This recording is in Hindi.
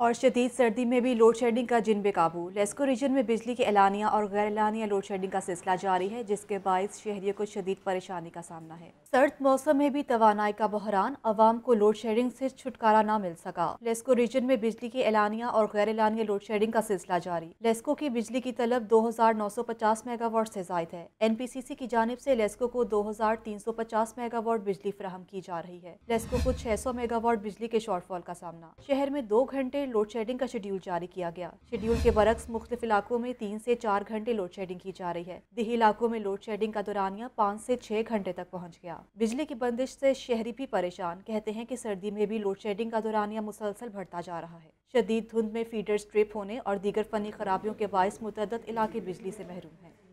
और शदीद सर्दी में भी लोड शेडिंग का जिन बेकाबू लेस्को रीजन में बिजली की एलानिया और गैर एलानिया लोड शेडिंग का सिलसिला जारी है जिसके बायस शहरियों को शदीद परेशानी का सामना है सर्द मौसम में भी तोानाई का बहरान आवाम को लोड शेडिंग से छुटकारा न मिल सका लेस्को रीजन में बिजली की एलानिया और गैर एलानिया लोड शेडिंग का सिलसिला जारी लेस्को की बिजली की तलब दो हजार नौ सौ पचास मेगावाट से जायद है एन पी सी सी की जानब ऐसी लेस्को को दो हजार तीन सौ पचास मेगावाट बिजली फ्राहम की जा रही है लेस्को को छह सौ मेगावाट बिजली के शॉर्टफॉल का सामना शहर में दो घंटे लोड शेडिंग का शेड्यूल जारी किया गया शेड्यूल के बरक्स मुख्त इलाकों में तीन से चार घंटे लोड शेडिंग की जा रही है दही इलाकों में लोड शेडिंग का दौरानिया पाँच से छह घंटे तक पहुँच गया बिजली की बंदिश से शहरी भी परेशान कहते हैं कि सर्दी में भी लोड शेडिंग का दौरानिया मुसलसल बढ़ता जा रहा है शदीद धुंध में फीडर स्ट्रिप होने और दीगर फनी खराबियों के बायस मुतद इलाके बिजली से महरूम हैं